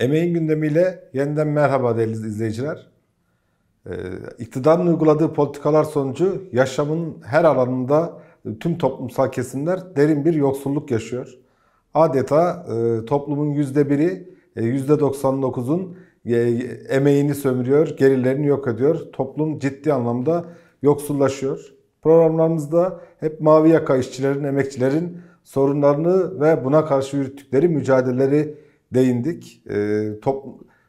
Emeğin gündemiyle yeniden merhaba değerli izleyiciler. Ee, iktidarın uyguladığı politikalar sonucu yaşamın her alanında e, tüm toplumsal kesimler derin bir yoksulluk yaşıyor. Adeta e, toplumun yüzde biri, e, yüzde %99'un emeğini sömürüyor, gerilerini yok ediyor. Toplum ciddi anlamda yoksullaşıyor. Programlarımızda hep mavi yaka işçilerin, emekçilerin sorunlarını ve buna karşı yürüttükleri mücadeleleri değindik. E, top,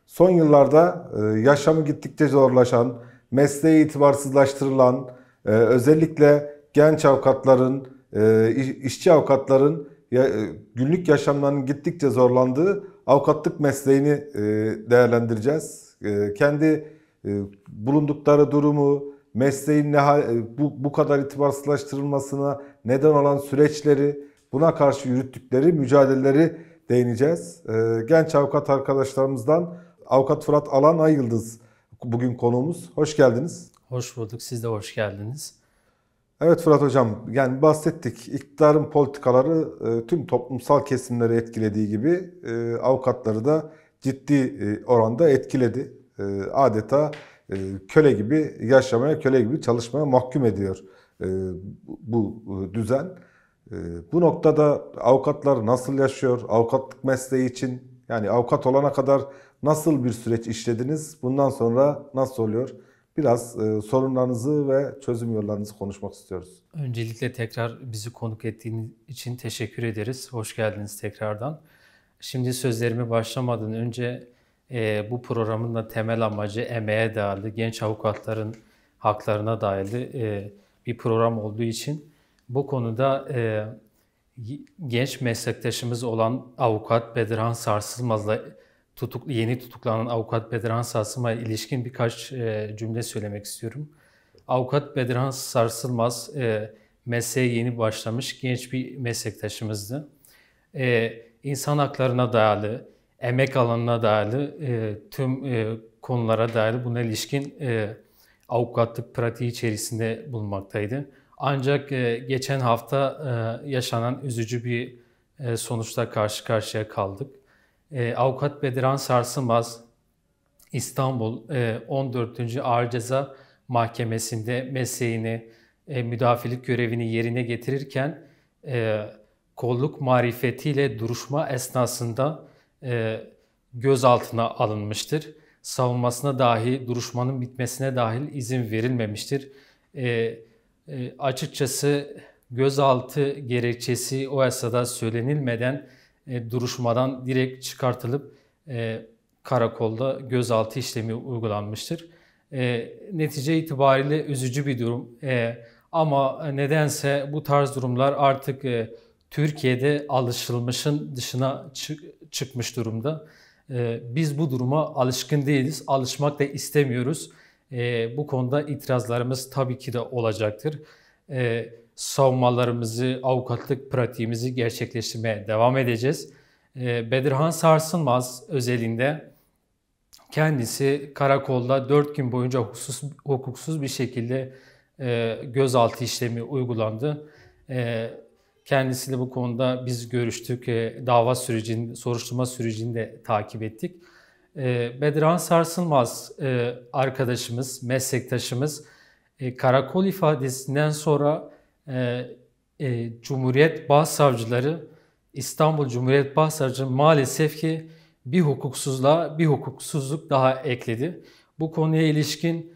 son yıllarda e, yaşamı gittikçe zorlaşan, mesleği itibarsızlaştırılan, e, özellikle genç avukatların, e, işçi avukatların ya, e, günlük yaşamlarının gittikçe zorlandığı avukatlık mesleğini e, değerlendireceğiz. E, kendi e, bulundukları durumu, mesleğin ne, e, bu, bu kadar itibarsızlaştırılmasına neden olan süreçleri, buna karşı yürüttükleri mücadeleleri değineceğiz. Ee, genç avukat arkadaşlarımızdan avukat Fırat Alan Ayıldız bugün konuğumuz. Hoş geldiniz. Hoş bulduk. Siz de hoş geldiniz. Evet Fırat Hocam, yani bahsettik iktidarın politikaları e, tüm toplumsal kesimleri etkilediği gibi e, avukatları da ciddi e, oranda etkiledi. Adeta köle gibi yaşamaya, köle gibi çalışmaya mahkum ediyor bu düzen. Ee, bu noktada avukatlar nasıl yaşıyor? Avukatlık mesleği için yani avukat olana kadar nasıl bir süreç işlediniz? Bundan sonra nasıl oluyor? Biraz e, sorunlarınızı ve çözüm yollarınızı konuşmak istiyoruz. Öncelikle tekrar bizi konuk ettiğiniz için teşekkür ederiz. Hoş geldiniz tekrardan. Şimdi sözlerimi başlamadan önce e, bu programın da temel amacı emeğe dayalı, genç avukatların haklarına dayalı e, bir program olduğu için bu konuda e, genç meslektaşımız olan avukat Bedirhan Sarsılmaz'la tutuk, yeni tutuklanan avukat Bedirhan Sarsılmaz'a ilişkin birkaç e, cümle söylemek istiyorum. Avukat Bedirhan Sarsılmaz e, mesleğe yeni başlamış genç bir meslektaşımızdı. E, insan haklarına dayalı, emek alanına dayalı e, tüm e, konulara dayalı buna ilişkin e, avukatlık pratiği içerisinde bulunmaktaydı. Ancak e, geçen hafta e, yaşanan üzücü bir e, sonuçla karşı karşıya kaldık. Avukat Bediran Sarsılmaz İstanbul 14. Ağır Ceza Mahkemesi'nde mesleğini, müdafilik görevini yerine getirirken kolluk marifetiyle duruşma esnasında gözaltına alınmıştır. Savunmasına dahi duruşmanın bitmesine dahil izin verilmemiştir. Evet ee, açıkçası gözaltı gerekçesi o esnada söylenilmeden e, duruşmadan direkt çıkartılıp e, karakolda gözaltı işlemi uygulanmıştır. E, netice itibariyle üzücü bir durum ama nedense bu tarz durumlar artık Türkiye'de alışılmışın dışına çıkmış durumda. biz bu duruma alışkın değiliz, alışmak da istemiyoruz. E, bu konuda itirazlarımız tabii ki de olacaktır. E, savunmalarımızı, avukatlık pratiğimizi gerçekleştirmeye devam edeceğiz. E, Bedirhan Sarsılmaz özelinde kendisi karakolda 4 gün boyunca hukusuz, hukuksuz bir şekilde e, gözaltı işlemi uygulandı. E, kendisiyle bu konuda biz görüştük, e, dava sürecini, soruşturma sürecini de takip ettik. Ee, Bedran Sarsılmaz e, arkadaşımız, meslektaşımız e, karakol ifadesinden sonra e, Cumhuriyet Başsavcıları, İstanbul Cumhuriyet Başsavcı maalesef ki bir hukuksuzluğa bir hukuksuzluk daha ekledi. Bu konuya ilişkin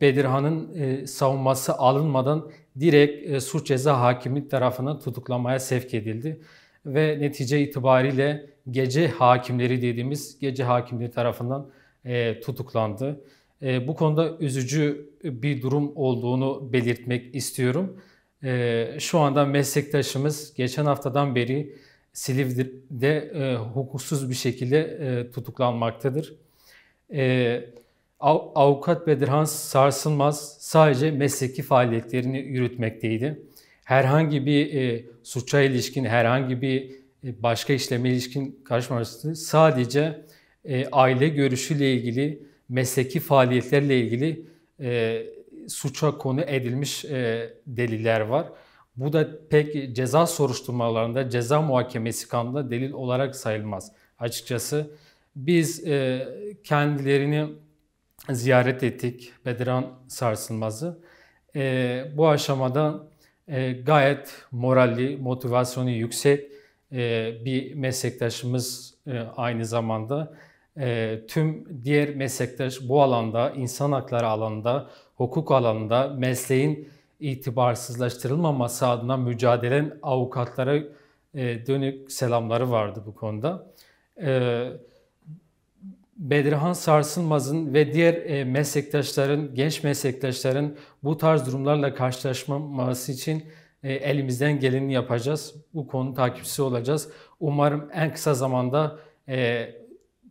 Bedirhan'ın savunması alınmadan direkt suç ceza hakimi tarafına tutuklamaya sevk edildi. Ve netice itibariyle gece hakimleri dediğimiz gece hakimleri tarafından e, tutuklandı. E, bu konuda üzücü bir durum olduğunu belirtmek istiyorum. E, şu anda meslektaşımız geçen haftadan beri Silivri'de e, hukuksuz bir şekilde e, tutuklanmaktadır. E, av, avukat Bedirhan Sarsılmaz sadece mesleki faaliyetlerini yürütmekteydi. Herhangi bir e, suça ilişkin herhangi bir e, başka işleme ilişkin karşılaşması sadece e, aile görüşüyle ilgili, mesleki faaliyetlerle ilgili e, suça konu edilmiş e, deliller var. Bu da pek ceza soruşturmalarında, ceza muhakemesi kanunda delil olarak sayılmaz. Açıkçası biz e, kendilerini ziyaret ettik Bediran Sarsılmaz'ı. E, bu aşamada e, gayet moralli, motivasyonu yüksek, ee, bir meslektaşımız e, aynı zamanda. Ee, tüm diğer meslektaş bu alanda, insan hakları alanında, hukuk alanında mesleğin itibarsızlaştırılmaması adına mücadelen avukatlara e, dönük selamları vardı bu konuda. Ee, Bedirhan Sarsılmaz'ın ve diğer e, meslektaşların, genç meslektaşların bu tarz durumlarla karşılaşmaması için e, elimizden geleni yapacağız. Bu konu takipçisi olacağız. Umarım en kısa zamanda e,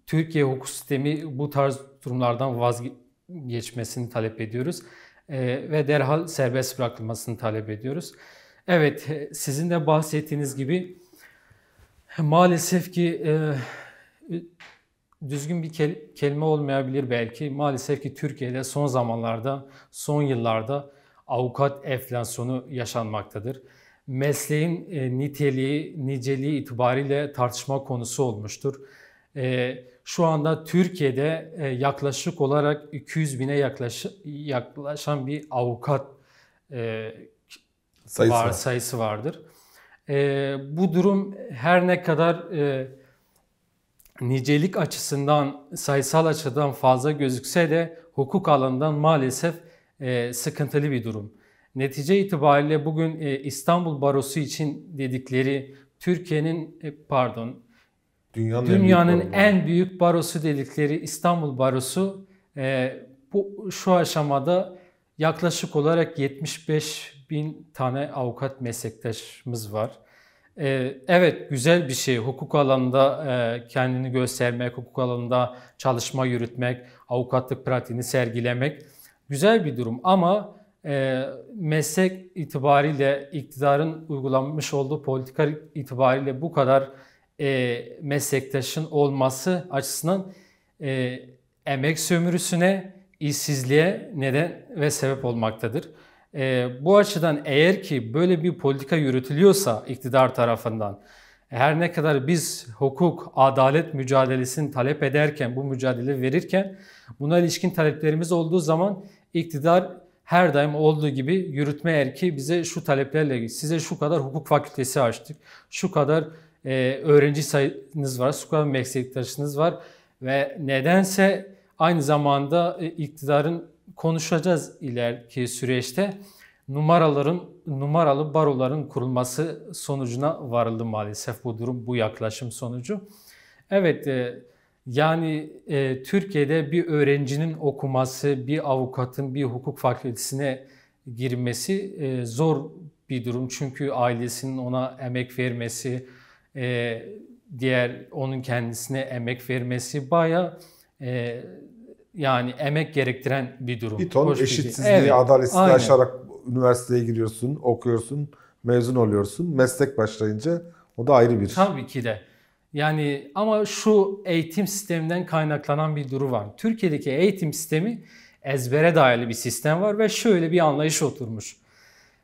Türkiye hukuk sistemi bu tarz durumlardan vazgeçmesini talep ediyoruz. E, ve derhal serbest bırakılmasını talep ediyoruz. Evet, e, sizin de bahsettiğiniz gibi maalesef ki e, düzgün bir kelime olmayabilir belki. Maalesef ki Türkiye'de son zamanlarda, son yıllarda avukat enflasyonu yaşanmaktadır. Mesleğin e, niteliği, niceliği itibariyle tartışma konusu olmuştur. E, şu anda Türkiye'de e, yaklaşık olarak 200 bine yaklaş, yaklaşan bir avukat sayısı, var, sayısı vardır. bu durum her ne kadar nicelik açısından sayısal açıdan fazla gözükse de hukuk alanından maalesef e, sıkıntılı bir durum. Netice itibariyle bugün e, İstanbul Barosu için dedikleri Türkiye'nin e, pardon dünyanın, dünyanın en, büyük barosu. en büyük barosu dedikleri İstanbul Barosu e, bu şu aşamada yaklaşık olarak 75 bin tane avukat meslektaşımız var. E, evet güzel bir şey hukuk alanında e, kendini göstermek, hukuk alanında çalışma yürütmek, avukatlık pratiğini sergilemek güzel bir durum ama e, meslek itibariyle iktidarın uygulanmış olduğu politika itibariyle bu kadar e, meslektaşın olması açısından e, emek sömürüsüne, işsizliğe neden ve sebep olmaktadır. E, bu açıdan eğer ki böyle bir politika yürütülüyorsa iktidar tarafından, her ne kadar biz hukuk, adalet mücadelesini talep ederken, bu mücadele verirken buna ilişkin taleplerimiz olduğu zaman iktidar her daim olduğu gibi yürütme erki bize şu taleplerle size şu kadar hukuk fakültesi açtık, şu kadar e, öğrenci sayınız var, şu kadar meslektaşınız var ve nedense aynı zamanda e, iktidarın konuşacağız ileriki süreçte numaraların numaralı baroların kurulması sonucuna varıldı maalesef bu durum bu yaklaşım sonucu. Evet e, yani e, Türkiye'de bir öğrencinin okuması, bir avukatın bir hukuk fakültesine girmesi e, zor bir durum. Çünkü ailesinin ona emek vermesi, e, diğer onun kendisine emek vermesi baya e, yani emek gerektiren bir durum. Bir ton Hoş şey. eşitsizliği, evet, adaletsizliği aynen. aşarak üniversiteye giriyorsun, okuyorsun, mezun oluyorsun. Meslek başlayınca o da ayrı bir. Tabii ki de. Yani ama şu eğitim sisteminden kaynaklanan bir duru var. Türkiye'deki eğitim sistemi ezbere dayalı bir sistem var ve şöyle bir anlayış oturmuş.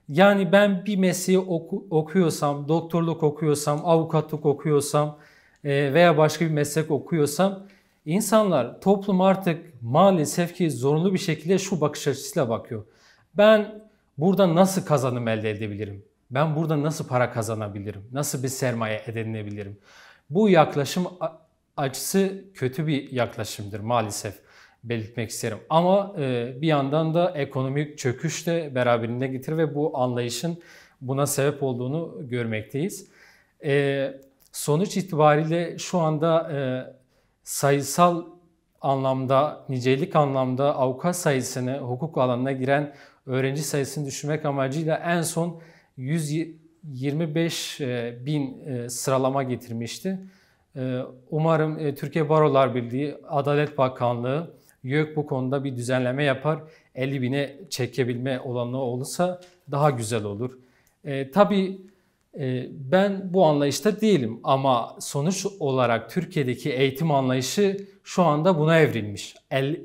Yani ben bir mesleği oku, okuyorsam, doktorluk okuyorsam, avukatlık okuyorsam e, veya başka bir meslek okuyorsam insanlar toplum artık maalesef ki zorunlu bir şekilde şu bakış açısıyla bakıyor. Ben burada nasıl kazanım elde edebilirim? Ben burada nasıl para kazanabilirim? Nasıl bir sermaye edinebilirim? Bu yaklaşım açısı kötü bir yaklaşımdır maalesef belirtmek isterim. Ama e, bir yandan da ekonomik çöküş de beraberinde getirir ve bu anlayışın buna sebep olduğunu görmekteyiz. E, sonuç itibariyle şu anda e, sayısal anlamda, nicelik anlamda avukat sayısını hukuk alanına giren öğrenci sayısını düşürmek amacıyla en son 100 25 e, bin e, sıralama getirmişti. E, umarım Türkiye Barolar Birliği, Adalet Bakanlığı, YÖK bu konuda bir düzenleme yapar. 50 bine çekebilme olanlığı olursa daha güzel olur. E, tabii e, ben bu anlayışta değilim ama sonuç olarak Türkiye'deki eğitim anlayışı şu anda buna evrilmiş. El,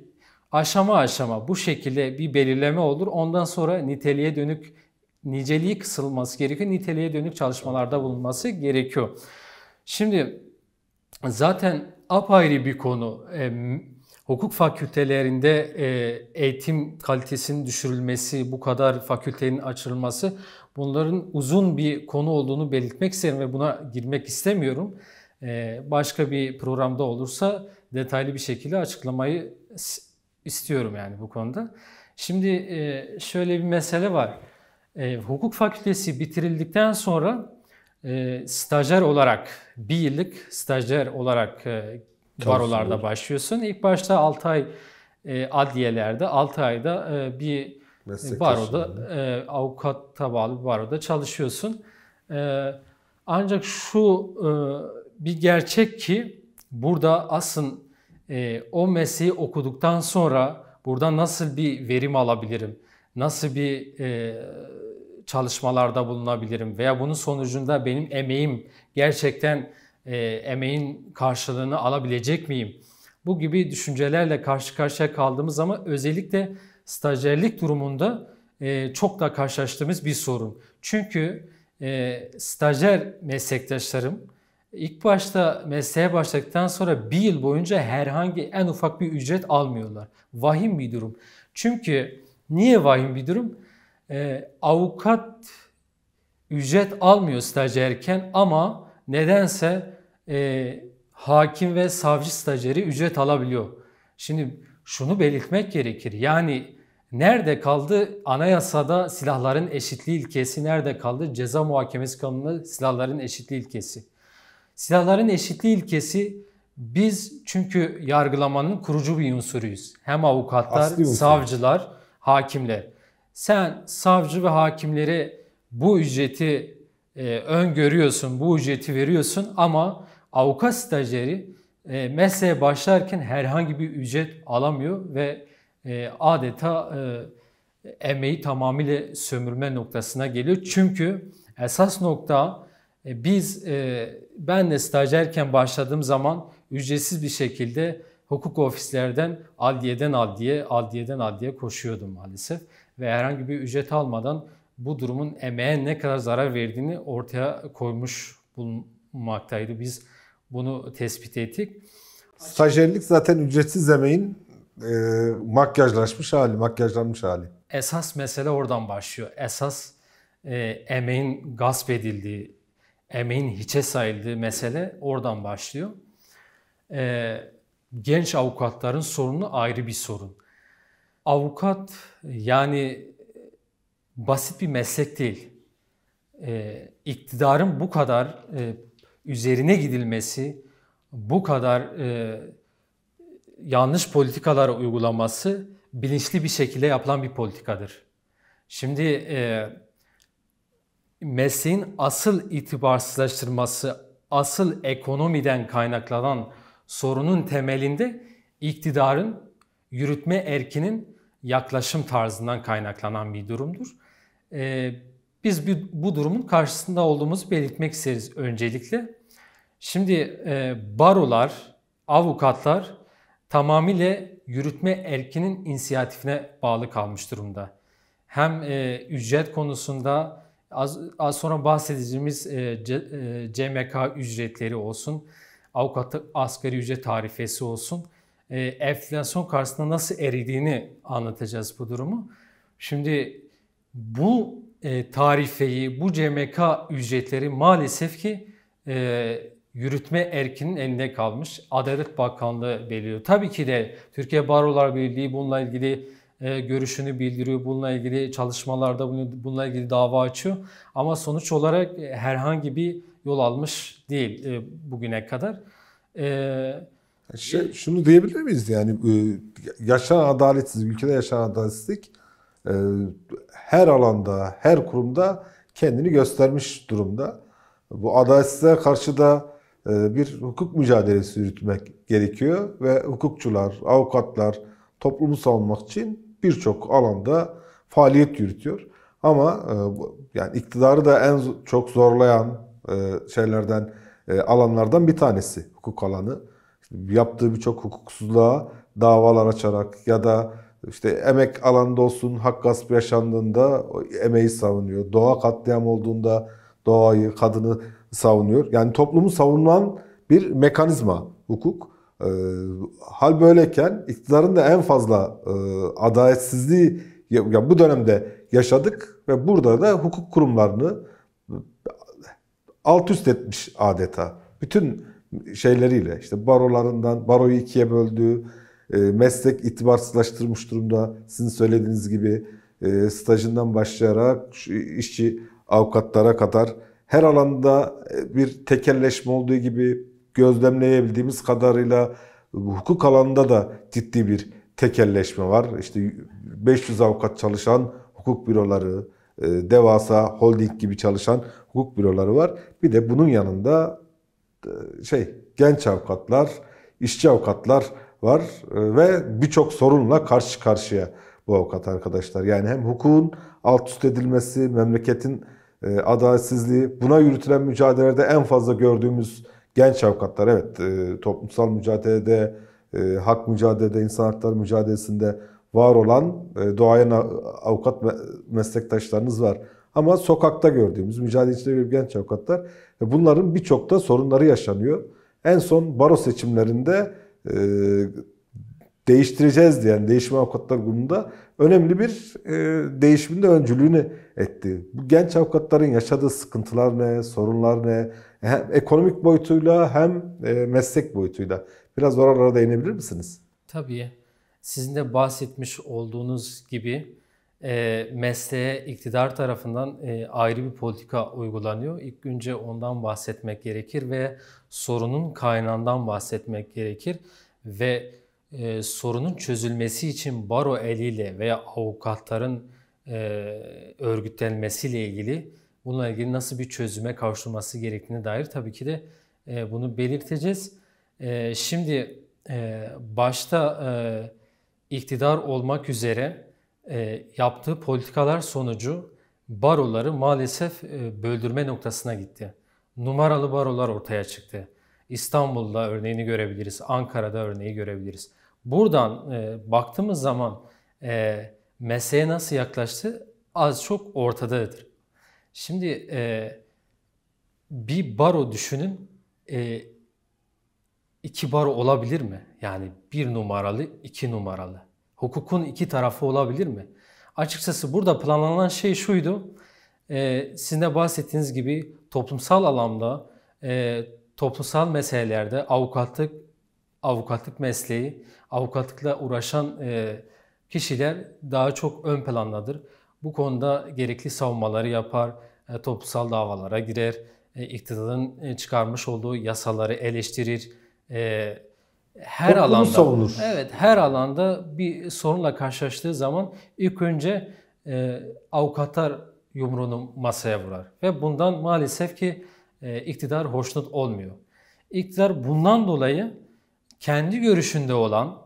aşama aşama bu şekilde bir belirleme olur. Ondan sonra niteliğe dönük niceliği kısılması gerekiyor. Niteliğe dönük çalışmalarda bulunması gerekiyor. Şimdi zaten apayrı bir konu. E, hukuk fakültelerinde e, eğitim kalitesinin düşürülmesi, bu kadar fakültenin açılması bunların uzun bir konu olduğunu belirtmek isterim ve buna girmek istemiyorum. E, başka bir programda olursa detaylı bir şekilde açıklamayı istiyorum yani bu konuda. Şimdi e, şöyle bir mesele var. E, hukuk fakültesi bitirildikten sonra e, stajyer olarak bir yıllık stajyer olarak e, barolarda başlıyorsun. İlk başta 6 ay e, adliyelerde, 6 ayda e, bir e, Meslek baroda, e, avukatta bağlı bir baroda çalışıyorsun. E, ancak şu e, bir gerçek ki burada asın e, o mesleği okuduktan sonra burada nasıl bir verim alabilirim? nasıl bir e, çalışmalarda bulunabilirim veya bunun sonucunda benim emeğim gerçekten e, emeğin karşılığını alabilecek miyim? Bu gibi düşüncelerle karşı karşıya kaldığımız zaman özellikle stajyerlik durumunda e, çok da karşılaştığımız bir sorun. Çünkü e, stajyer meslektaşlarım ilk başta mesleğe başladıktan sonra bir yıl boyunca herhangi en ufak bir ücret almıyorlar. Vahim bir durum. Çünkü Niye vahim bir durum? Ee, avukat ücret almıyor stajyerken ama nedense e, hakim ve savcı stajyeri ücret alabiliyor. Şimdi şunu belirtmek gerekir. Yani nerede kaldı anayasada silahların eşitliği ilkesi, nerede kaldı ceza muhakemesi kanunu silahların eşitliği ilkesi. Silahların eşitliği ilkesi biz çünkü yargılamanın kurucu bir unsuruyuz. Hem avukatlar, savcılar hakimler. Sen savcı ve hakimlere bu ücreti e, öngörüyorsun, bu ücreti veriyorsun ama avukat stajyeri e, mesleğe başlarken herhangi bir ücret alamıyor ve e, adeta e, emeği tamamıyla sömürme noktasına geliyor. Çünkü esas nokta e, biz e, ben de stajyerken başladığım zaman ücretsiz bir şekilde hukuk ofislerden adliyeden adliye, adliyeden adliye koşuyordum maalesef. Ve herhangi bir ücret almadan bu durumun emeğe ne kadar zarar verdiğini ortaya koymuş bulunmaktaydı. Biz bunu tespit ettik. Stajyerlik zaten ücretsiz emeğin e, makyajlaşmış hali, makyajlanmış hali. Esas mesele oradan başlıyor. Esas e, emeğin gasp edildiği, emeğin hiçe sayıldığı mesele oradan başlıyor. E, genç avukatların sorunu ayrı bir sorun. Avukat yani e, basit bir meslek değil. E, iktidarın bu kadar e, üzerine gidilmesi, bu kadar yanlış politikalar uygulaması bilinçli bir şekilde yapılan bir politikadır. Şimdi e, mesleğin asıl itibarsızlaştırması, asıl ekonomiden kaynaklanan sorunun temelinde iktidarın yürütme erkinin yaklaşım tarzından kaynaklanan bir durumdur. Ee, biz bir, bu durumun karşısında olduğumuzu belirtmek isteriz öncelikle. Şimdi e, barolar, avukatlar tamamıyla yürütme erkinin inisiyatifine bağlı kalmış durumda. Hem e, ücret konusunda az, az sonra bahsedeceğimiz e, C, e, CMK ücretleri olsun, avukatlık asgari ücret tarifesi olsun. E, enflasyon karşısında nasıl eridiğini anlatacağız bu durumu. Şimdi bu e, tarifeyi, bu CMK ücretleri maalesef ki e, yürütme erkinin elinde kalmış. Adalet Bakanlığı belirliyor. Tabii ki de Türkiye Barolar Birliği bununla ilgili e, görüşünü bildiriyor. Bununla ilgili çalışmalarda bunu, bununla ilgili dava açıyor. Ama sonuç olarak herhangi bir yol almış değil e, bugüne kadar. E, şey, şunu diyebilir miyiz yani e, yaşanan adaletsizlik, ülkede yaşanan adaletsizlik e, her alanda, her kurumda kendini göstermiş durumda. Bu adaletsizliğe karşı da e, bir hukuk mücadelesi yürütmek gerekiyor ve hukukçular, avukatlar toplumu savunmak için birçok alanda faaliyet yürütüyor. Ama yani iktidarı da en çok zorlayan, e, şeylerden e, alanlardan bir tanesi hukuk alanı. Yaptığı birçok hukuksuzluğa davalar açarak ya da işte emek alanında olsun hak gaspı yaşandığında emeği savunuyor. Doğa katliam olduğunda doğayı, kadını savunuyor. Yani toplumu savunan bir mekanizma hukuk. E, hal böyleyken iktidarın da en fazla adaletsizliği ya bu dönemde yaşadık ve burada da hukuk kurumlarını alt üst etmiş adeta. Bütün şeyleriyle işte barolarından, baroyu ikiye böldüğü, e, meslek itibarsızlaştırmış durumda sizin söylediğiniz gibi e, stajından başlayarak işçi avukatlara kadar her alanda e, bir tekelleşme olduğu gibi gözlemleyebildiğimiz kadarıyla hukuk alanında da ciddi bir tekelleşme var. İşte 500 avukat çalışan hukuk büroları, ee, devasa holding gibi çalışan hukuk büroları var. Bir de bunun yanında e, şey genç avukatlar, işçi avukatlar var e, ve birçok sorunla karşı karşıya bu avukat arkadaşlar. Yani hem hukukun alt üst edilmesi, memleketin e, adaletsizliği, buna yürütülen mücadelede en fazla gördüğümüz genç avukatlar. Evet toplumsal mücadelede, hak mücadelede, insan hakları mücadelesinde var olan e, doğaya avukat meslektaşlarınız var. Ama sokakta gördüğümüz, mücadele içinde bir genç avukatlar e, bunların birçok da sorunları yaşanıyor. En son baro seçimlerinde e, değiştireceğiz diyen Değişme Avukatlar Grubu'nda önemli bir e, değişimde öncülüğünü etti. Bu genç avukatların yaşadığı sıkıntılar ne, sorunlar ne? Hem ekonomik boyutuyla hem meslek boyutuyla. Biraz oralara değinebilir misiniz? Tabii sizin de bahsetmiş olduğunuz gibi e, mesleğe iktidar tarafından e, ayrı bir politika uygulanıyor. İlk önce ondan bahsetmek gerekir ve sorunun kaynağından bahsetmek gerekir ve e, sorunun çözülmesi için baro eliyle veya avukatların e, örgütlenmesiyle ilgili bununla ilgili nasıl bir çözüme kavuşulması gerektiğine dair tabii ki de e, bunu belirteceğiz. E, şimdi e, başta e, iktidar olmak üzere e, yaptığı politikalar sonucu baroları maalesef e, böldürme noktasına gitti. Numaralı barolar ortaya çıktı. İstanbul'da örneğini görebiliriz, Ankara'da örneği görebiliriz. Buradan e, baktığımız zaman e, meseleye nasıl yaklaştı az çok ortadadır. Şimdi e, bir baro düşünün, iki bar olabilir mi? Yani bir numaralı, iki numaralı. Hukukun iki tarafı olabilir mi? Açıkçası burada planlanan şey şuydu. E, sizin de bahsettiğiniz gibi toplumsal alanda, e, toplumsal meselelerde avukatlık, avukatlık mesleği, avukatlıkla uğraşan e, kişiler daha çok ön plandadır. Bu konuda gerekli savunmaları yapar, e, toplumsal davalara girer, e, iktidarın e, çıkarmış olduğu yasaları eleştirir, e, her Toplumu alanda savunur. Evet, her alanda bir sorunla karşılaştığı zaman ilk önce e, avukatlar yumruğunu masaya vurar ve bundan maalesef ki e, iktidar hoşnut olmuyor. İktidar bundan dolayı kendi görüşünde olan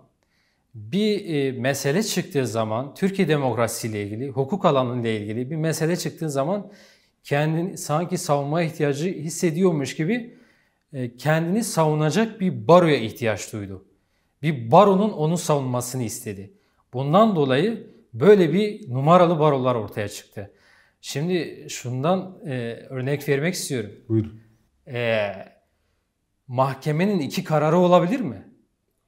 bir e, mesele çıktığı zaman Türkiye demokrasisiyle ilgili, hukuk alanıyla ilgili bir mesele çıktığı zaman kendini sanki savunma ihtiyacı hissediyormuş gibi e, kendini savunacak bir baroya ihtiyaç duydu. Bir baronun onu savunmasını istedi. Bundan dolayı böyle bir numaralı barolar ortaya çıktı. Şimdi şundan e, örnek vermek istiyorum. Buyurun. E, mahkemenin iki kararı olabilir mi?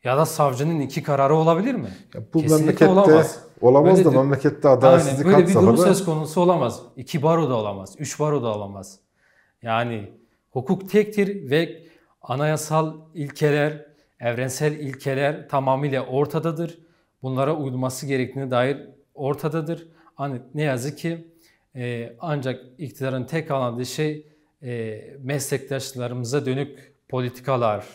Ya da savcının iki kararı olabilir mi? Ya bu Kesinlikle memlekette olamaz. Olamaz da de, memlekette adaletsizlik Aynen, böyle bir durum söz konusu olamaz. İki baro da olamaz. Üç baro da olamaz. Yani Hukuk tektir ve anayasal ilkeler, evrensel ilkeler tamamıyla ortadadır. Bunlara uyulması gerektiğine dair ortadadır. Hani ne yazık ki e, ancak iktidarın tek anladığı şey e, meslektaşlarımıza dönük politikalar,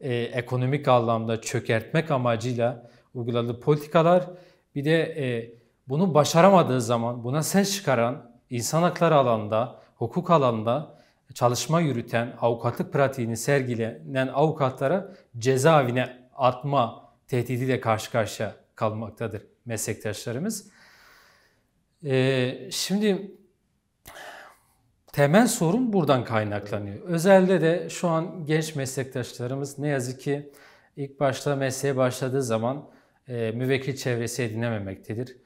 e, ekonomik anlamda çökertmek amacıyla uyguladığı politikalar bir de e, bunu başaramadığı zaman buna ses çıkaran insan hakları alanda, hukuk alanda çalışma yürüten avukatlık pratiğini sergilenen avukatlara cezaevine atma tehdidiyle karşı karşıya kalmaktadır meslektaşlarımız. Ee, şimdi temel sorun buradan kaynaklanıyor. Özelde de şu an genç meslektaşlarımız ne yazık ki ilk başta mesleğe başladığı zaman e, müvekkil çevresi edinememektedir.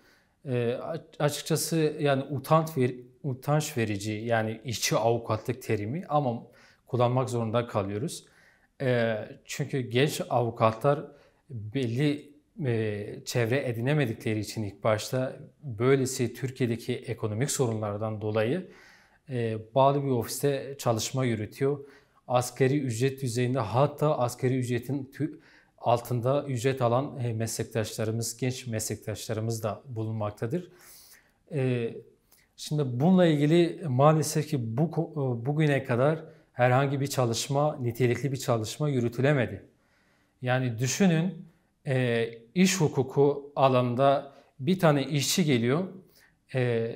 E, açıkçası yani utanç, ver, utanç verici yani işçi avukatlık terimi ama kullanmak zorunda kalıyoruz. E, çünkü genç avukatlar belli e, çevre edinemedikleri için ilk başta böylesi Türkiye'deki ekonomik sorunlardan dolayı e, bağlı bir ofiste çalışma yürütüyor. Askeri ücret düzeyinde hatta askeri ücretin altında ücret alan e, meslektaşlarımız, genç meslektaşlarımız da bulunmaktadır. E, Şimdi bununla ilgili maalesef ki bu, e, bugüne kadar herhangi bir çalışma, nitelikli bir çalışma yürütülemedi. Yani düşünün e, iş hukuku alanda bir tane işçi geliyor, e,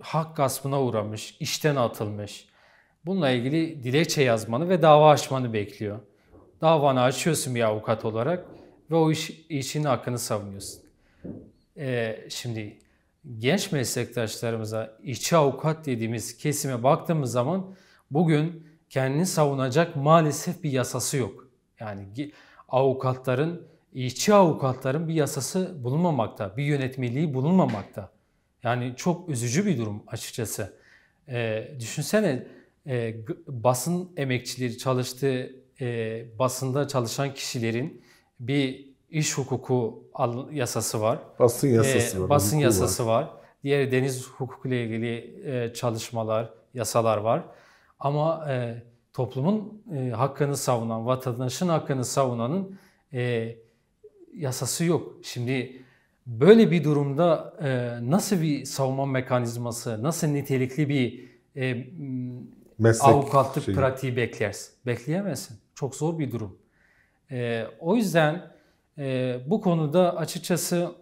hak gaspına uğramış, işten atılmış. Bununla ilgili dilekçe yazmanı ve dava açmanı bekliyor. Davanı açıyorsun bir avukat olarak ve o iş, işin hakkını savunuyorsun. E, şimdi genç meslektaşlarımıza, içi avukat dediğimiz kesime baktığımız zaman bugün kendini savunacak maalesef bir yasası yok. Yani avukatların, içi avukatların bir yasası bulunmamakta, bir yönetmeliği bulunmamakta. Yani çok üzücü bir durum açıkçası. E, düşünsene e, basın emekçileri çalıştığı e, basında çalışan kişilerin bir iş hukuku yasası var. Basın yasası ee, var. Basın yasası var. var. Diğer deniz hukuku ile ilgili e, çalışmalar, yasalar var. Ama e, toplumun e, hakkını savunan, vatandaşın hakkını savunanın yasası yok. Şimdi böyle bir durumda nasıl bir savunma mekanizması, nasıl nitelikli bir Meslek avukatlık şeyi. pratiği beklersin? Bekleyemezsin. Çok zor bir durum. o yüzden e, bu konuda açıkçası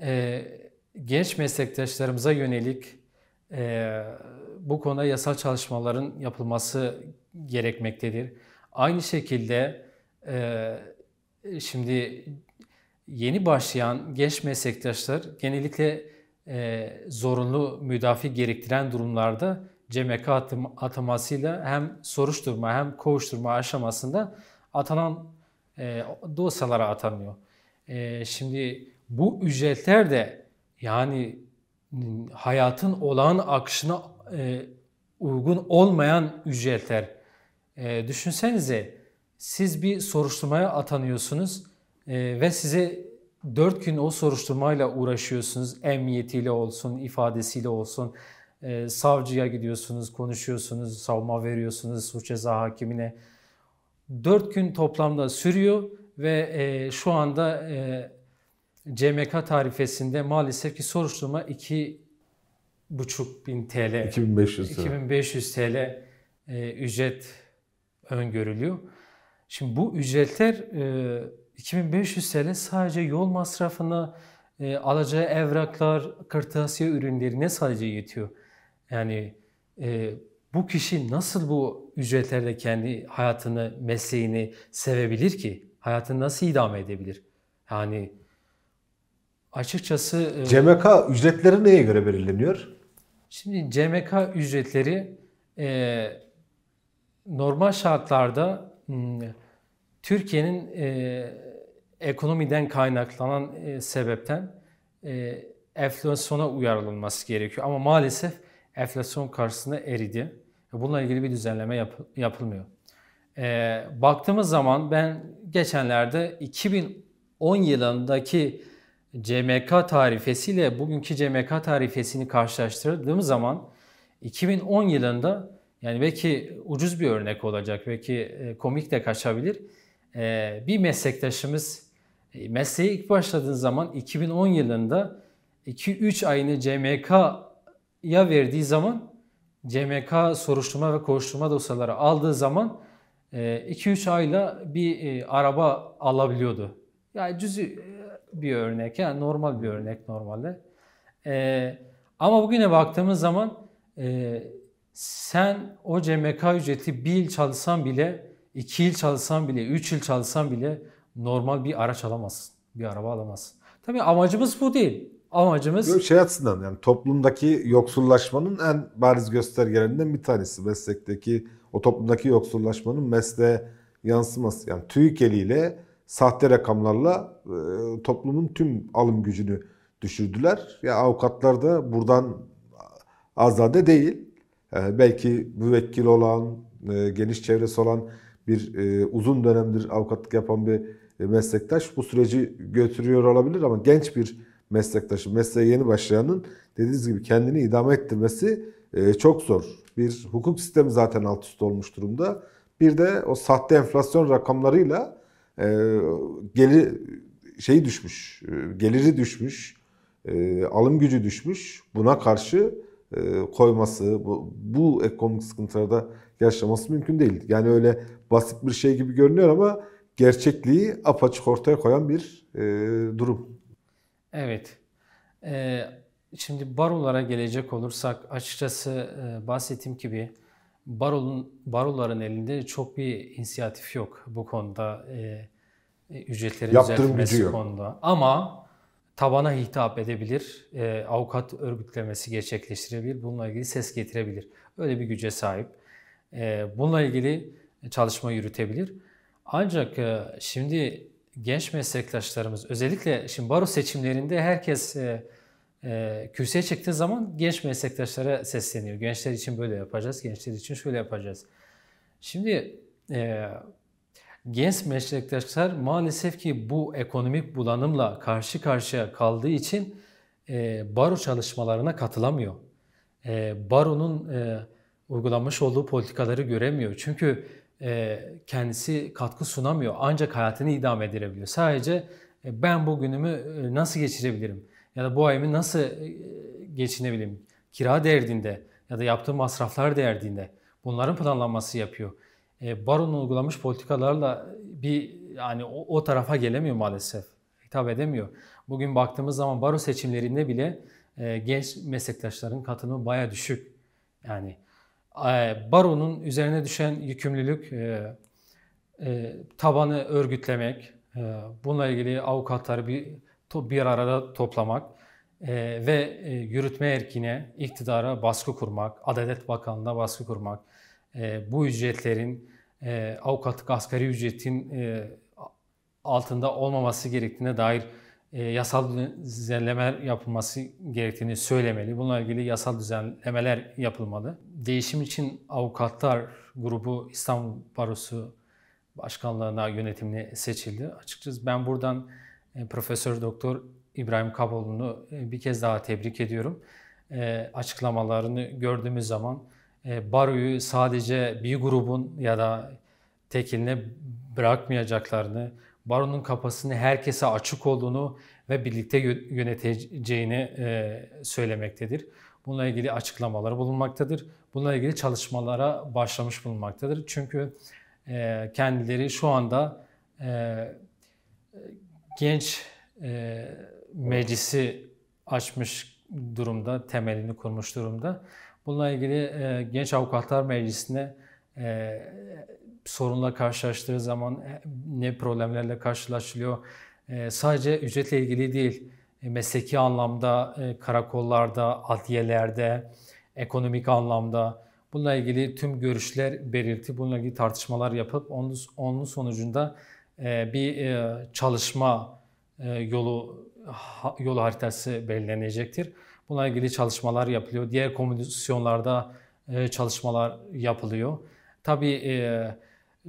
e, genç meslektaşlarımıza yönelik e, bu konuda yasal çalışmaların yapılması gerekmektedir. Aynı şekilde e, şimdi yeni başlayan genç meslektaşlar genellikle e, zorunlu müdafi gerektiren durumlarda CMK atım, atamasıyla hem soruşturma hem kovuşturma aşamasında atanan e, dosyalara atamıyor. E, şimdi bu ücretler de yani hayatın olağan akışına e, uygun olmayan ücretler. E, düşünsenize siz bir soruşturmaya atanıyorsunuz e, ve size 4 gün o soruşturmayla uğraşıyorsunuz. Emniyetiyle olsun, ifadesiyle olsun. E, savcıya gidiyorsunuz, konuşuyorsunuz, savma veriyorsunuz, suç ceza hakimine. 4 gün toplamda sürüyor ve e, şu anda e, CMK tarifesinde maalesef ki soruşturma buçuk bin TL. 2500 2500 TL e, ücret öngörülüyor. Şimdi bu ücretler e, 2500 TL sadece yol masrafına, e, alacağı evraklar, kırtasiye ne sadece yetiyor. Yani e, bu kişi nasıl bu ücretlerle kendi hayatını, mesleğini sevebilir ki? Hayatını nasıl idame edebilir? Yani açıkçası... E, CMK ücretleri neye göre belirleniyor? Şimdi CMK ücretleri e, normal şartlarda hmm, Türkiye'nin e, ekonomiden kaynaklanan e, sebepten e, enflasyona uyarlanması gerekiyor. Ama maalesef enflasyon karşısında eridi. Bununla ilgili bir düzenleme yap, yapılmıyor. E, baktığımız zaman ben geçenlerde 2010 yılındaki CMK tarifesiyle bugünkü CMK tarifesini karşılaştırdığımız zaman 2010 yılında yani belki ucuz bir örnek olacak, belki e, komik de kaçabilir. Ee, bir meslektaşımız e, mesleğe ilk başladığın zaman 2010 yılında 2-3 ayını CMK ya verdiği zaman CMK soruşturma ve koşturma dosyaları aldığı zaman 2-3 e, ayla bir e, araba alabiliyordu. Yani cüzi e, bir örnek, yani normal bir örnek normalde. Ama bugüne baktığımız zaman sen o CMK ücreti bir yıl çalışsan bile, iki yıl çalışsan bile, üç yıl çalışsan bile normal bir araç alamazsın, bir araba alamazsın. Tabii amacımız bu değil. Amacımız şey açısından yani toplumdaki yoksullaşmanın en bariz göstergelerinden bir tanesi meslekteki o toplumdaki yoksullaşmanın mesleğe yansıması. Yani TÜİK eliyle sahte rakamlarla e, toplumun tüm alım gücünü düşürdüler. Ya yani avukatlar da buradan azade değil. E, belki müvekkil olan, e, geniş çevresi olan bir e, uzun dönemdir avukatlık yapan bir e, meslektaş bu süreci götürüyor olabilir ama genç bir meslektaşı, mesleğe yeni başlayanın dediğiniz gibi kendini idame ettirmesi e, çok zor. Bir hukuk sistemi zaten alt üst olmuş durumda. Bir de o sahte enflasyon rakamlarıyla e, şeyi düşmüş, e, geliri düşmüş, e, alım gücü düşmüş. Buna karşı koyması, bu, bu ekonomik sıkıntılarda yaşaması mümkün değil. Yani öyle basit bir şey gibi görünüyor ama gerçekliği apaçık ortaya koyan bir durum. Evet. Ee, şimdi barolara gelecek olursak açıkçası e, bahsettiğim gibi barolun, baroların elinde çok bir inisiyatif yok bu konuda. E, e ücretlerin Yaptırım konuda. Ama tabana hitap edebilir, e, avukat örgütlemesi gerçekleştirebilir, bununla ilgili ses getirebilir. Öyle bir güce sahip. E, bununla ilgili çalışma yürütebilir. Ancak e, şimdi genç meslektaşlarımız özellikle şimdi baro seçimlerinde herkes e, e, kürsüye çıktığı zaman genç meslektaşlara sesleniyor. Gençler için böyle yapacağız, gençler için şöyle yapacağız. Şimdi e, genç meslektaşlar maalesef ki bu ekonomik bulanımla karşı karşıya kaldığı için e, baro çalışmalarına katılamıyor. E, baronun e, uygulanmış olduğu politikaları göremiyor. Çünkü e, kendisi katkı sunamıyor. Ancak hayatını idame edilebiliyor. Sadece e, ben bu günümü e, nasıl geçirebilirim? Ya da bu ayımı nasıl geçinebilirim? Kira derdinde ya da yaptığım masraflar derdinde bunların planlanması yapıyor. Baron'un uygulamış politikalarla bir yani o, o tarafa gelemiyor maalesef. Hitap edemiyor. Bugün baktığımız zaman baro seçimlerinde bile genç meslektaşların katılımı baya düşük. Yani ee, baronun üzerine düşen yükümlülük e, e, tabanı örgütlemek, e, bununla ilgili avukatları bir, bir arada toplamak e, ve yürütme erkine, iktidara baskı kurmak, Adalet Bakanlığı'na baskı kurmak, bu ücretlerin avukatlık asgari ücretin altında olmaması gerektiğine dair e, yasal düzenlemeler yapılması gerektiğini söylemeli. Bununla ilgili yasal düzenlemeler yapılmalı. Değişim için avukatlar grubu İstanbul Barosu Başkanlığına yönetimine seçildi. Açıkçası ben buradan e, Profesör Doktor İbrahim Kaboğlu'nu e, bir kez daha tebrik ediyorum. E, açıklamalarını gördüğümüz zaman e, baroyu sadece bir grubun ya da tekiline bırakmayacaklarını, baronun kapasını herkese açık olduğunu ve birlikte yöneteceğini e, söylemektedir. Bununla ilgili açıklamaları bulunmaktadır. Bununla ilgili çalışmalara başlamış bulunmaktadır. Çünkü e, kendileri şu anda e, genç meclisi açmış durumda, temelini kurmuş durumda. Bununla ilgili Genç Avukatlar Meclisi'ne sorunla karşılaştığı zaman e, ne problemlerle karşılaşılıyor. E, sadece ücretle ilgili değil, e, mesleki anlamda, e, karakollarda, adliyelerde, ekonomik anlamda bununla ilgili tüm görüşler belirti, bununla ilgili tartışmalar yapıp onun, sonucunda bir çalışma yolu ha, yolu haritası belirlenecektir. Bununla ilgili çalışmalar yapılıyor. Diğer komisyonlarda çalışmalar yapılıyor. Tabii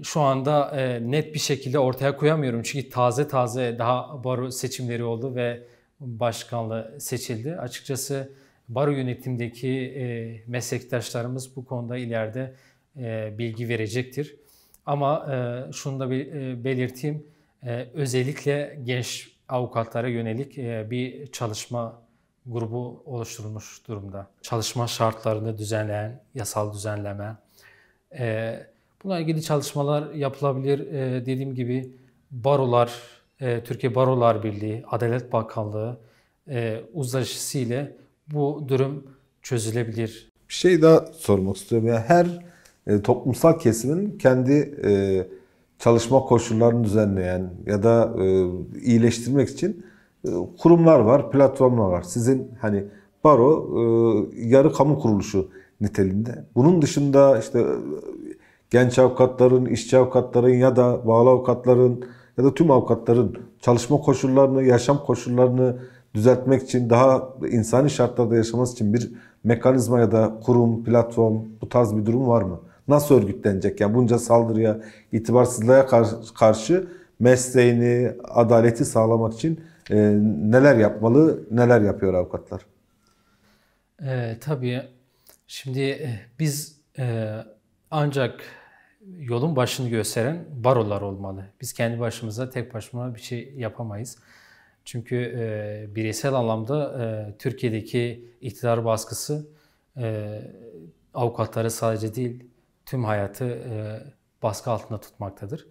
şu anda e, net bir şekilde ortaya koyamıyorum. Çünkü taze taze daha baro seçimleri oldu ve başkanlığı seçildi. Açıkçası baro yönetimdeki e, meslektaşlarımız bu konuda ileride e, bilgi verecektir. Ama e, şunu da bir e, belirteyim. E, özellikle genç avukatlara yönelik e, bir çalışma grubu oluşturulmuş durumda. Çalışma şartlarını düzenleyen yasal düzenleme, e, Buna ilgili çalışmalar yapılabilir. E, dediğim gibi barolar, e, Türkiye Barolar Birliği, Adalet Bakanlığı e, uzlaşısı ile bu durum çözülebilir. Bir şey daha sormak istiyorum. Yani her e, toplumsal kesimin kendi e, çalışma koşullarını düzenleyen ya da e, iyileştirmek için e, kurumlar var, platformlar var. Sizin hani baro e, yarı kamu kuruluşu niteliğinde. Bunun dışında işte genç avukatların, işçi avukatların ya da bağlı avukatların ya da tüm avukatların çalışma koşullarını, yaşam koşullarını düzeltmek için daha insani şartlarda yaşaması için bir mekanizma ya da kurum, platform bu tarz bir durum var mı? Nasıl örgütlenecek? Yani bunca saldırıya, itibarsızlığa karşı mesleğini, adaleti sağlamak için e, neler yapmalı, neler yapıyor avukatlar? E, tabii. Şimdi e, biz e, ancak yolun başını gösteren barolar olmalı. Biz kendi başımıza tek başıma bir şey yapamayız. Çünkü e, bireysel anlamda e, Türkiye'deki iktidar baskısı e, avukatları sadece değil tüm hayatı e, baskı altında tutmaktadır.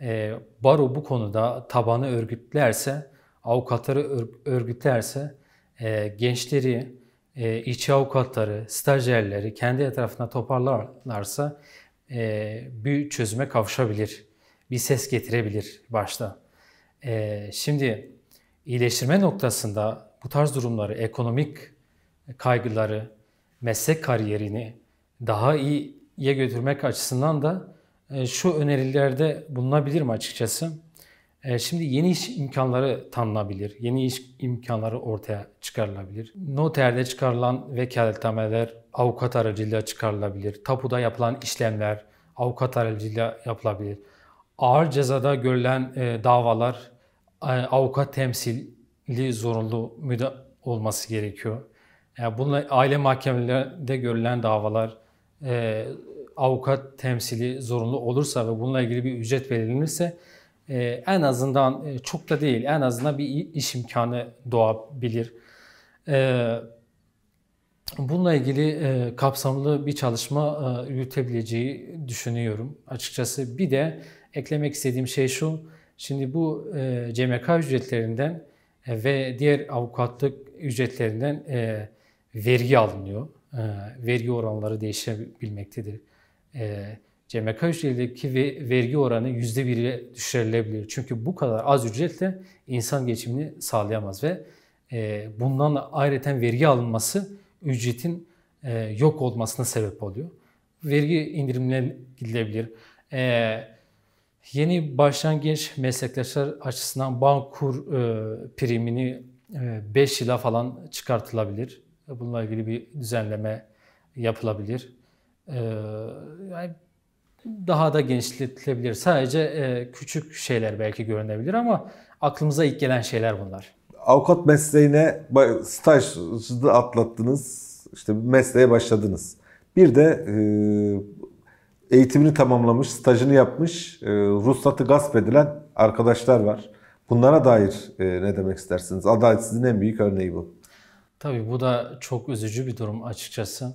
E, baro bu konuda tabanı örgütlerse, avukatları örgütlerse e, gençleri, e, içi avukatları, stajyerleri kendi etrafına toparlarlarsa e, bir çözüme kavuşabilir, bir ses getirebilir başta. E, şimdi iyileştirme noktasında bu tarz durumları, ekonomik kaygıları, meslek kariyerini daha iyiye götürmek açısından da şu önerilerde bulunabilirim açıkçası. Ee, şimdi yeni iş imkanları tanınabilir, yeni iş imkanları ortaya çıkarılabilir. Noterde çıkarılan vekaletnameler avukat aracılığıyla çıkarılabilir. Tapuda yapılan işlemler avukat aracılığıyla yapılabilir. Ağır cezada görülen e, davalar e, avukat temsili zorunlu müda olması gerekiyor. Yani bununla aile mahkemelerinde görülen davalar e, avukat temsili zorunlu olursa ve bununla ilgili bir ücret belirlenirse. Ee, en azından e, çok da değil en azından bir iş imkanı doğabilir. Ee, bununla ilgili e, kapsamlı bir çalışma e, yürütebileceği düşünüyorum açıkçası. Bir de eklemek istediğim şey şu. Şimdi bu e, CMK ücretlerinden e, ve diğer avukatlık ücretlerinden vergi alınıyor. vergi oranları değişebilmektedir. E, CMK şey, ücretindeki vergi oranı %1 ile düşürülebilir. Çünkü bu kadar az ücretle insan geçimini sağlayamaz ve e, bundan ayrıca vergi alınması ücretin e, yok olmasına sebep oluyor. Vergi indirimine gidilebilir. E, yeni başlangıç meslektaşlar açısından bank kur primini 5 yıla falan çıkartılabilir. Bununla ilgili bir düzenleme yapılabilir. Yani daha da genişletilebilir. Sadece e, küçük şeyler belki görünebilir ama aklımıza ilk gelen şeyler bunlar. Avukat mesleğine stajda atlattınız, işte mesleğe başladınız. Bir de e, eğitimini tamamlamış, stajını yapmış, e, ruhsatı gasp edilen arkadaşlar var. Bunlara dair e, ne demek istersiniz? Adaletsizliğin en büyük örneği bu. Tabii bu da çok üzücü bir durum açıkçası.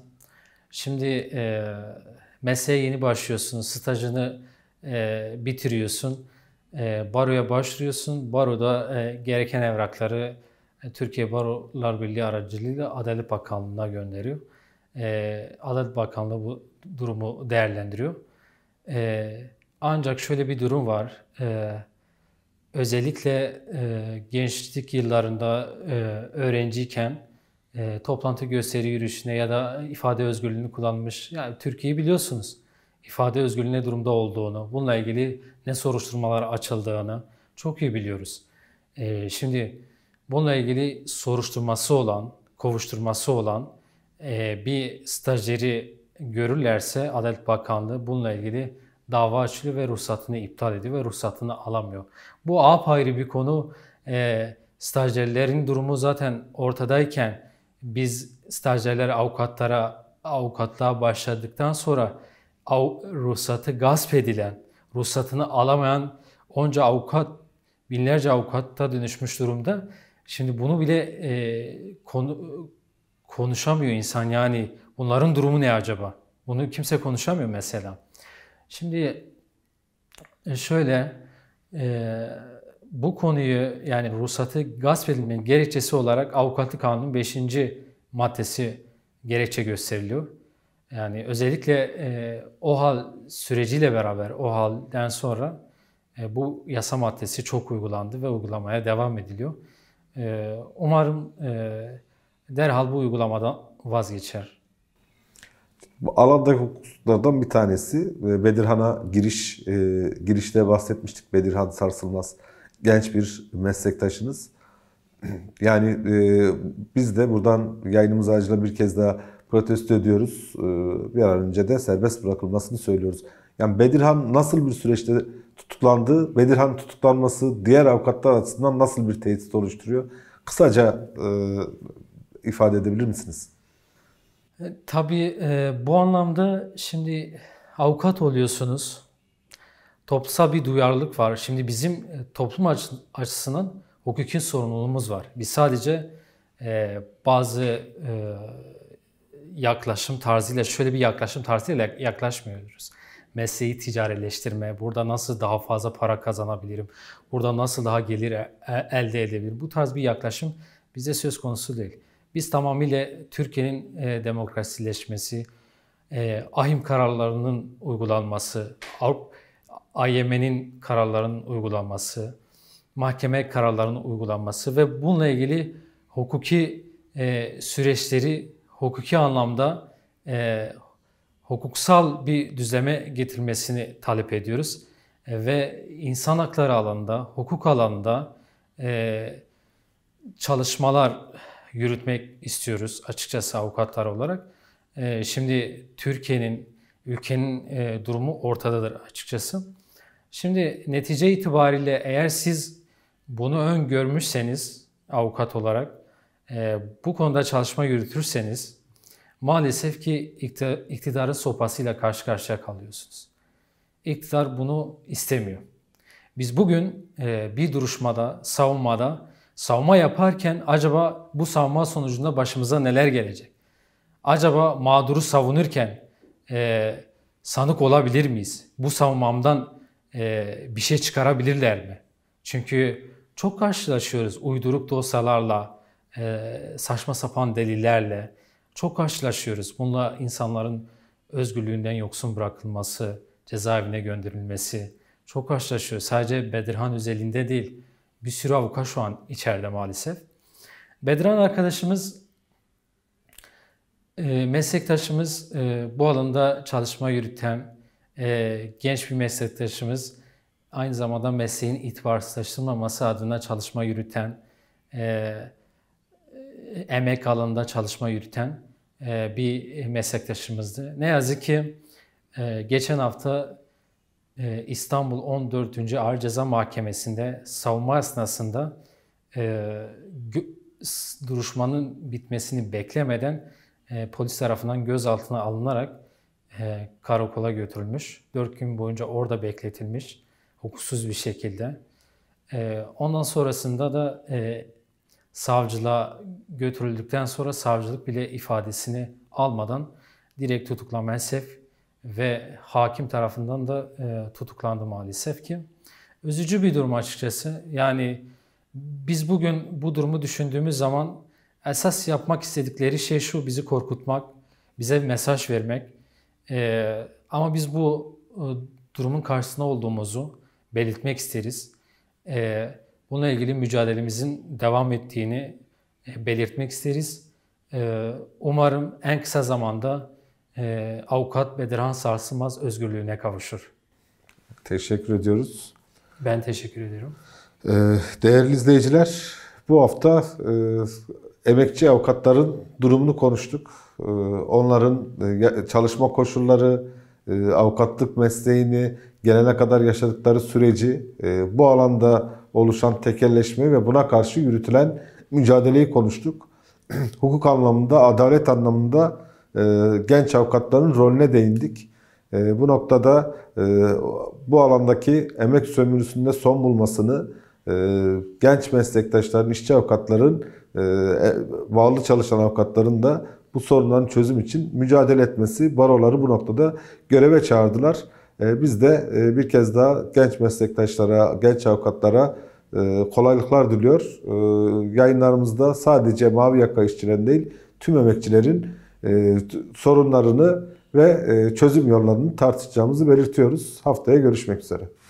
Şimdi e, mesleğe yeni başlıyorsun, stajını e, bitiriyorsun, e, baroya başlıyorsun. Baroda e, gereken evrakları e, Türkiye Barolar Birliği aracılığıyla Adalet Bakanlığı'na gönderiyor. E, Adalet Bakanlığı bu durumu değerlendiriyor. E, ancak şöyle bir durum var. E, özellikle e, gençlik yıllarında e, öğrenciyken e, toplantı gösteri yürüyüşüne ya da ifade özgürlüğünü kullanmış. Yani Türkiye'yi biliyorsunuz. ifade özgürlüğü ne durumda olduğunu, bununla ilgili ne soruşturmalar açıldığını çok iyi biliyoruz. E, şimdi bununla ilgili soruşturması olan, kovuşturması olan e, bir stajyeri görürlerse Adalet Bakanlığı bununla ilgili dava açılıyor ve ruhsatını iptal ediyor ve ruhsatını alamıyor. Bu apayrı bir konu. E, stajyerlerin durumu zaten ortadayken biz stajyerlere, avukatlara, avukatlığa başladıktan sonra av, ruhsatı gasp edilen, ruhsatını alamayan onca avukat, binlerce avukata dönüşmüş durumda. Şimdi bunu bile e, konu, konuşamıyor insan yani bunların durumu ne acaba? Bunu kimse konuşamıyor mesela. Şimdi e, şöyle... E, bu konuyu yani ruhsatı gasp edilmenin gerekçesi olarak avukatlık kanunun 5. maddesi gerekçe gösteriliyor. Yani özellikle e, hal süreciyle beraber o halden sonra e, bu yasa maddesi çok uygulandı ve uygulamaya devam ediliyor. E, umarım e, derhal bu uygulamadan vazgeçer. Alandaki hukuslardan bir tanesi e, Bedirhan'a giriş e, girişte bahsetmiştik Bedirhan Sarsılmaz genç bir meslektaşınız. Yani e, biz de buradan yayınımız aracılığıyla bir kez daha protesto ediyoruz. E, bir an önce de serbest bırakılmasını söylüyoruz. Yani Bedirhan nasıl bir süreçte tutuklandı? Bedirhan tutuklanması diğer avukatlar açısından nasıl bir tehdit oluşturuyor? Kısaca e, ifade edebilir misiniz? E, tabii e, bu anlamda şimdi avukat oluyorsunuz. Topsa bir duyarlılık var. Şimdi bizim e, toplum açısından hukuki sorumluluğumuz var. Biz sadece e, bazı e, yaklaşım tarzıyla, şöyle bir yaklaşım tarzıyla yaklaşmıyoruz. Mesleği ticaretleştirme, burada nasıl daha fazla para kazanabilirim, burada nasıl daha gelir e, e, elde edebilirim. Bu tarz bir yaklaşım bize söz konusu değil. Biz tamamıyla Türkiye'nin e, demokrasileşmesi, e, ahim kararlarının uygulanması, Avrupa AYM'nin kararlarının uygulanması, mahkeme kararlarının uygulanması ve bununla ilgili hukuki e, süreçleri hukuki anlamda e, hukuksal bir düzeme getirmesini talep ediyoruz. E, ve insan hakları alanında, hukuk alanında e, çalışmalar yürütmek istiyoruz açıkçası avukatlar olarak. E, şimdi Türkiye'nin, ülkenin e, durumu ortadadır açıkçası. Şimdi netice itibariyle eğer siz bunu öngörmüşseniz avukat olarak e, bu konuda çalışma yürütürseniz maalesef ki iktidarın sopasıyla karşı karşıya kalıyorsunuz. İktidar bunu istemiyor. Biz bugün e, bir duruşmada, savunmada savunma yaparken acaba bu savunma sonucunda başımıza neler gelecek? Acaba mağduru savunurken e, sanık olabilir miyiz? Bu savunmamdan e, bir şey çıkarabilirler mi? Çünkü çok karşılaşıyoruz uyduruk dosyalarla, e, saçma sapan delillerle. Çok karşılaşıyoruz. Bununla insanların özgürlüğünden yoksun bırakılması, cezaevine gönderilmesi. Çok karşılaşıyor. Sadece Bedirhan özelinde değil. Bir sürü avukat şu an içeride maalesef. Bedirhan arkadaşımız, e, meslektaşımız bu alanda çalışma yürüten e, genç bir meslektaşımız aynı zamanda mesleğin itibarsızlaştırılmaması adına çalışma yürüten, e, e, emek alanında çalışma yürüten e, bir meslektaşımızdı. Ne yazık ki e, geçen hafta e, İstanbul 14. Ağır Ceza Mahkemesi'nde savunma esnasında e, duruşmanın bitmesini beklemeden e, polis tarafından gözaltına alınarak e, karakola götürülmüş. Dört gün boyunca orada bekletilmiş hukusuz bir şekilde. E, ondan sonrasında da e, savcılığa götürüldükten sonra savcılık bile ifadesini almadan direkt tutuklanmaya sevk ve hakim tarafından da e, tutuklandı maalesef ki. Üzücü bir durum açıkçası. Yani biz bugün bu durumu düşündüğümüz zaman esas yapmak istedikleri şey şu bizi korkutmak, bize mesaj vermek, e, ama biz bu e, durumun karşısında olduğumuzu belirtmek isteriz. E, bununla ilgili mücadelemizin devam ettiğini e, belirtmek isteriz. E, umarım en kısa zamanda e, avukat Bedirhan Sarsılmaz özgürlüğüne kavuşur. Teşekkür ediyoruz. Ben teşekkür ediyorum. E, değerli izleyiciler, bu hafta e, emekçi avukatların durumunu konuştuk. Ee, onların e, çalışma koşulları, e, avukatlık mesleğini, gelene kadar yaşadıkları süreci, e, bu alanda oluşan tekelleşmeyi ve buna karşı yürütülen mücadeleyi konuştuk. Hukuk anlamında, adalet anlamında genç avukatların rolüne değindik. Bu noktada bu alandaki emek sömürüsünde son bulmasını, genç meslektaşların, işçi avukatların, bağlı çalışan avukatların da bu sorunların çözüm için mücadele etmesi baroları bu noktada göreve çağırdılar. Ee, biz de e, bir kez daha genç meslektaşlara, genç avukatlara e, kolaylıklar diliyor. Ee, yayınlarımızda sadece mavi yaka işçilerin değil, tüm emekçilerin e, sorunlarını ve çözüm yollarını tartışacağımızı belirtiyoruz. Haftaya görüşmek üzere.